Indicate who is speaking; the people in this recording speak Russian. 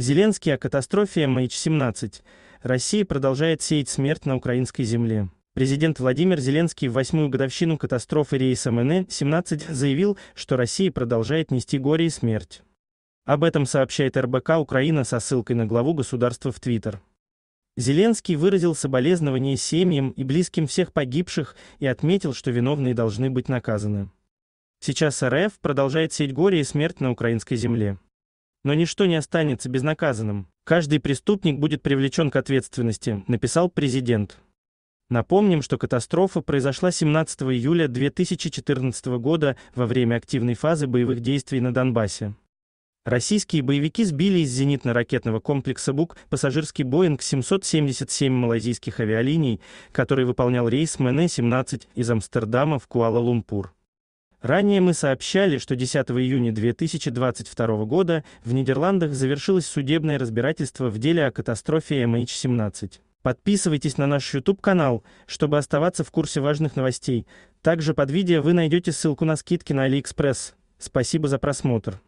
Speaker 1: Зеленский о катастрофе MH17. Россия продолжает сеять смерть на украинской земле. Президент Владимир Зеленский в восьмую годовщину катастрофы рейса МН-17 заявил, что Россия продолжает нести горе и смерть. Об этом сообщает РБК Украина со ссылкой на главу государства в Твиттер. Зеленский выразил соболезнования семьям и близким всех погибших и отметил, что виновные должны быть наказаны. Сейчас РФ продолжает сеять горе и смерть на украинской земле. Но ничто не останется безнаказанным. Каждый преступник будет привлечен к ответственности, написал президент. Напомним, что катастрофа произошла 17 июля 2014 года во время активной фазы боевых действий на Донбассе. Российские боевики сбили из зенитно-ракетного комплекса «Бук» пассажирский «Боинг» 777 Малайзийских авиалиний, который выполнял рейс МН-17 из Амстердама в Куала-Лумпур. Ранее мы сообщали, что 10 июня 2022 года в Нидерландах завершилось судебное разбирательство в деле о катастрофе MH17. Подписывайтесь на наш YouTube-канал, чтобы оставаться в курсе важных новостей. Также под видео вы найдете ссылку на скидки на AliExpress. Спасибо за просмотр.